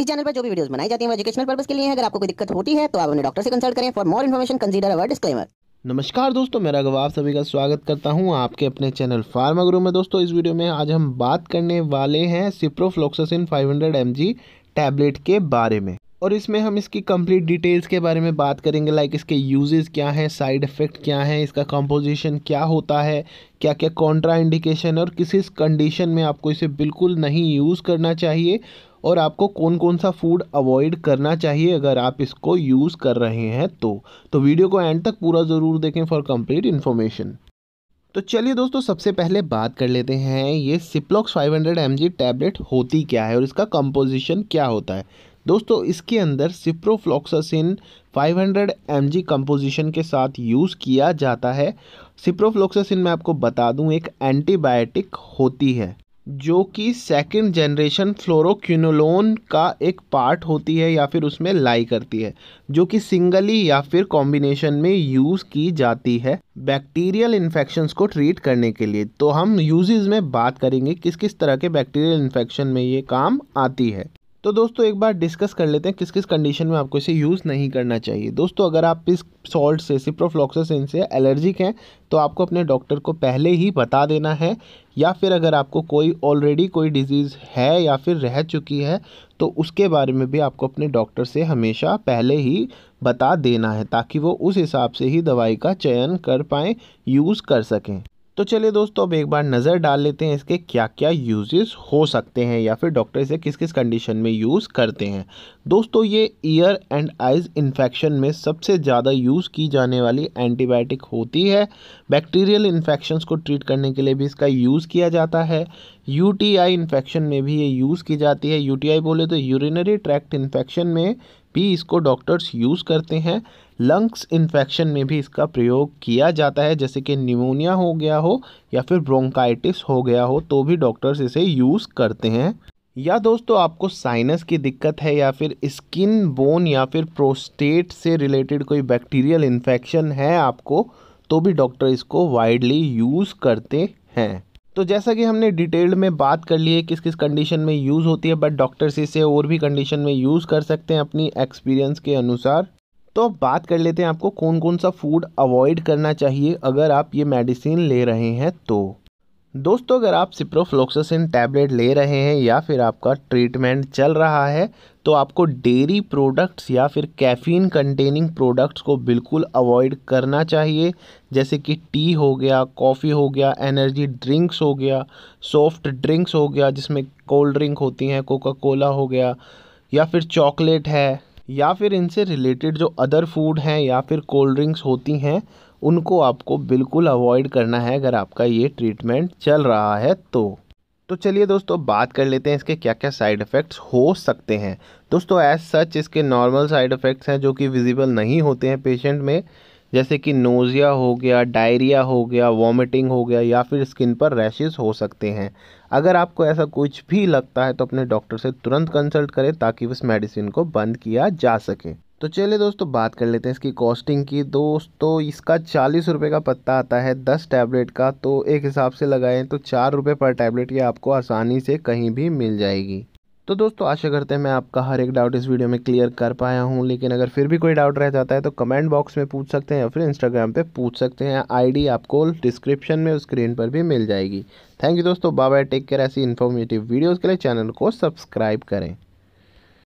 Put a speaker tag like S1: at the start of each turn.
S1: इस चैनल पर जो भी वीडियोस बनाई जाती हैं वो एजुकेशनल पर्पस के लिए हैं अगर आपको कोई दिक्कत होती है तो आप अपने डॉक्टर से कंसल्ट करें for more information consider our disclaimer नमस्कार दोस्तों मेरा आप सभी का स्वागत करता हूं आपके अपने चैनल फार्मा गुरु में दोस्तों इस वीडियो में आज हम बात करने वाले हैं सिप्रोफ्लोक्सासिन 500 एमजी टैबलेट के बारे में और इसमें हम इसकी कंप्लीट डिटेल्स के बारे में बात करेंगे लाइक इसके यूजेस क्या हैं साइड इफ़ेक्ट क्या हैं इसका कंपोजिशन क्या होता है क्या क्या कॉन्ट्रा इंडिकेशन और किस कंडीशन में आपको इसे बिल्कुल नहीं यूज़ करना चाहिए और आपको कौन कौन सा फूड अवॉइड करना चाहिए अगर आप इसको यूज़ कर रहे हैं तो तो वीडियो को एंड तक पूरा ज़रूर देखें फॉर कंप्लीट इन्फॉर्मेशन तो चलिए दोस्तों सबसे पहले बात कर लेते हैं ये सिप्लॉक्स 500 हंड्रेड टैबलेट होती क्या है और इसका कंपोजिशन क्या होता है दोस्तों इसके अंदर सिप्रोफ्लॉक्सासिन 500 हंड्रेड कंपोजिशन के साथ यूज़ किया जाता है सिप्रोफ्लॉक्सासिन मैं आपको बता दूं एक एंटीबायोटिक होती है जो कि सेकेंड जनरेशन फ्लोरोक्यूनोलोन का एक पार्ट होती है या फिर उसमें लाई करती है जो कि सिंगली या फिर कॉम्बिनेशन में यूज़ की जाती है बैक्टीरियल इन्फेक्शन को ट्रीट करने के लिए तो हम यूजेज में बात करेंगे किस किस तरह के बैक्टीरियल इन्फेक्शन में ये काम आती है तो दोस्तों एक बार डिस्कस कर लेते हैं किस किस कंडीशन में आपको इसे यूज़ नहीं करना चाहिए दोस्तों अगर आप इस सॉल्ट से सिप्रोफ्लॉक्सोसिन से एलर्जिक हैं तो आपको अपने डॉक्टर को पहले ही बता देना है या फिर अगर आपको कोई ऑलरेडी कोई डिजीज़ है या फिर रह चुकी है तो उसके बारे में भी आपको अपने डॉक्टर से हमेशा पहले ही बता देना है ताकि वो उस हिसाब से ही दवाई का चयन कर पाएँ यूज़ कर सकें तो चलिए दोस्तों अब एक बार नज़र डाल लेते हैं इसके क्या क्या यूजेस हो सकते हैं या फिर डॉक्टर इसे किस किस कंडीशन में यूज़ करते हैं दोस्तों ये ईयर एंड आइज़ इन्फेक्शन में सबसे ज़्यादा यूज़ की जाने वाली एंटीबायोटिक होती है बैक्टीरियल इन्फेक्शन को ट्रीट करने के लिए भी इसका यूज़ किया जाता है यू इन्फेक्शन में भी ये यूज़ की जाती है यू बोले तो यूरिनरी ट्रैक्ट इन्फेक्शन में भी इसको डॉक्टर्स यूज़ करते हैं लंग्स इन्फेक्शन में भी इसका प्रयोग किया जाता है जैसे कि निमोनिया हो गया हो या फिर ब्रोंकाइटिस हो गया हो तो भी डॉक्टर्स इसे यूज़ करते हैं या दोस्तों आपको साइनस की दिक्कत है या फिर स्किन बोन या फिर प्रोस्टेट से रिलेटेड कोई बैक्टीरियल इन्फेक्शन है आपको तो भी डॉक्टर इसको वाइडली यूज़ करते हैं तो जैसा कि हमने डिटेल्ड में बात कर ली है किस किस कंडीशन में यूज़ होती है बट डॉक्टर्स इसे और भी कंडीशन में यूज़ कर सकते हैं अपनी एक्सपीरियंस के अनुसार तो अब बात कर लेते हैं आपको कौन कौन सा फूड अवॉइड करना चाहिए अगर आप ये मेडिसिन ले रहे हैं तो दोस्तों अगर आप सिप्रोफ्लोक्सोसिन टैबलेट ले रहे हैं या फिर आपका ट्रीटमेंट चल रहा है तो आपको डेयरी प्रोडक्ट्स या फिर कैफ़ीन कंटेनिंग प्रोडक्ट्स को बिल्कुल अवॉइड करना चाहिए जैसे कि टी हो गया कॉफ़ी हो गया एनर्जी ड्रिंक्स हो गया सॉफ्ट ड्रिंक्स हो गया जिसमें कोल्ड ड्रिंक होती हैं कोका कोला हो गया या फिर चॉकलेट है या फिर इनसे रिलेटेड जो अदर फूड हैं या फिर कोल्ड ड्रिंक्स होती हैं उनको आपको बिल्कुल अवॉइड करना है अगर आपका ये ट्रीटमेंट चल रहा है तो तो चलिए दोस्तों बात कर लेते हैं इसके क्या क्या साइड इफ़ेक्ट्स हो सकते हैं दोस्तों एज सच इसके नॉर्मल साइड इफ़ेक्ट्स हैं जो कि विजिबल नहीं होते हैं पेशेंट में जैसे कि नोज़िया हो गया डायरिया हो गया वॉमिटिंग हो गया या फिर स्किन पर रैशेज़ हो सकते हैं अगर आपको ऐसा कुछ भी लगता है तो अपने डॉक्टर से तुरंत कंसल्ट करें ताकि उस मेडिसिन को बंद किया जा सके तो चलिए दोस्तों बात कर लेते हैं इसकी कॉस्टिंग की दोस्तों इसका चालीस रुपये का पत्ता आता है दस टैबलेट का तो एक हिसाब से लगाएं तो चार रुपये पर टैबलेट ये आपको आसानी से कहीं भी मिल जाएगी तो दोस्तों आशा करते हैं मैं आपका हर एक डाउट इस वीडियो में क्लियर कर पाया हूँ लेकिन अगर फिर भी कोई डाउट रह जाता है तो कमेंट बॉक्स में पूछ सकते हैं या फिर इंस्टाग्राम पे पूछ सकते हैं आईडी आपको डिस्क्रिप्शन में स्क्रीन पर भी मिल जाएगी थैंक यू दोस्तों बाय बाय टेक केयर ऐसी इन्फॉर्मेटिव वीडियोज़ के लिए चैनल को सब्सक्राइब करें